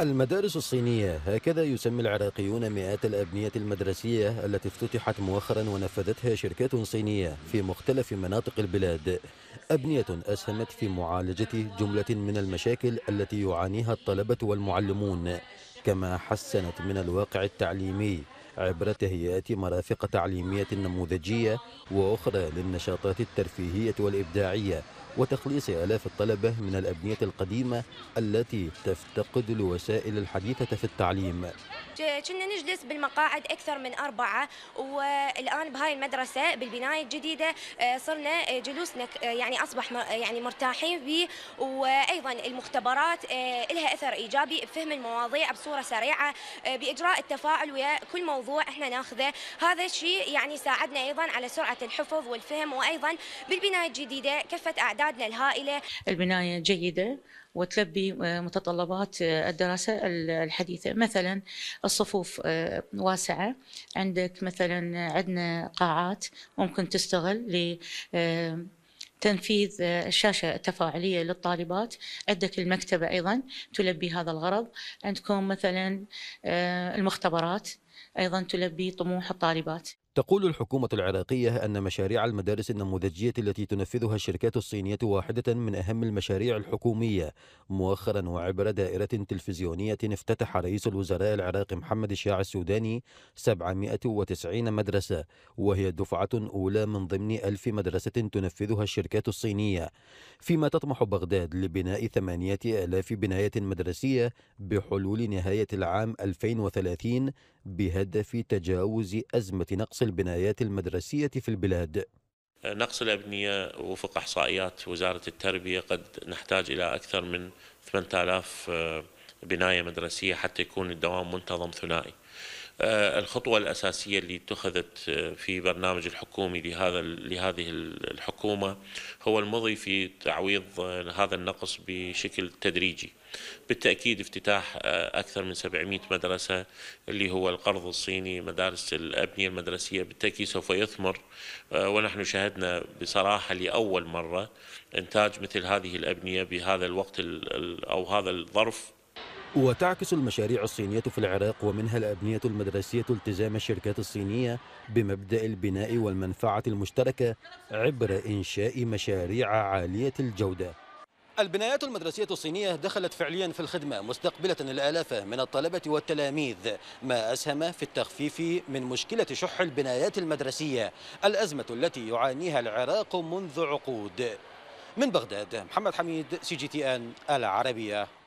المدارس الصينية هكذا يسمي العراقيون مئات الأبنية المدرسية التي افتتحت مؤخرا ونفذتها شركات صينية في مختلف مناطق البلاد أبنية أسهمت في معالجة جملة من المشاكل التي يعانيها الطلبة والمعلمون كما حسنت من الواقع التعليمي عبر تهيئة مرافق تعليمية نموذجية وأخرى للنشاطات الترفيهية والإبداعية وتخليص آلاف الطلبة من الأبنية القديمة التي تفتقد الوسائل الحديثة في التعليم كنا نجلس بالمقاعد أكثر من أربعة والآن بهاي المدرسة بالبناية الجديدة آه، صرنا آه، جلوسنا آه، يعني أصبح يعني مرتاحين به وأيضا المختبرات لها أثر إيجابي بفهم المواضيع بصورة سريعة بإجراء التفاعل ويا كل موضوع الموضوع احنا ناخذه هذا الشيء يعني ساعدنا ايضا على سرعه الحفظ والفهم وايضا بالبنايه الجديده كفت اعدادنا الهائله البنايه جيده وتلبي متطلبات الدراسة الحديثة مثلا الصفوف آه، واسعة عندك مثلا عندنا قاعات ممكن تستغل ل آه، تنفيذ آه، الشاشة التفاعلية للطالبات عندك المكتبة أيضا تلبي هذا الغرض عندكم مثلا المختبرات أيضا تلبي طموح الطالبات تقول الحكومة العراقية أن مشاريع المدارس النموذجية التي تنفذها الشركات الصينية واحدة من أهم المشاريع الحكومية مؤخرا وعبر دائرة تلفزيونية افتتح رئيس الوزراء العراقي محمد الشاع السوداني 790 مدرسة وهي دفعة أولى من ضمن ألف مدرسة تنفذها الشركات الصينية فيما تطمح بغداد لبناء 8000 بناية مدرسية بحلول نهاية العام 2030 بهدف تجاوز أزمة نقص البنايات المدرسية في البلاد نقص الأبنية وفق إحصائيات وزارة التربية قد نحتاج إلى أكثر من 8000 آه، بناية مدرسية حتى يكون الدوام منتظم ثنائي آه، الخطوة الأساسية اللي اتخذت آه، في برنامج الحكومي لهذا لهذه الحكومة هو المضي في تعويض آه، هذا النقص بشكل تدريجي. بالتأكيد افتتاح أكثر من 700 مدرسة اللي هو القرض الصيني مدارس الأبنية المدرسية بالتأكيد سوف يثمر ونحن شهدنا بصراحة لأول مرة إنتاج مثل هذه الأبنية بهذا الوقت أو هذا الظرف وتعكس المشاريع الصينية في العراق ومنها الأبنية المدرسية التزام الشركات الصينية بمبدأ البناء والمنفعة المشتركة عبر إنشاء مشاريع عالية الجودة البنايات المدرسية الصينية دخلت فعليا في الخدمة مستقبلة الآلاف من الطلبة والتلاميذ ما أسهم في التخفيف من مشكلة شح البنايات المدرسية الأزمة التي يعانيها العراق منذ عقود من بغداد محمد حميد سي جي تي ان العربية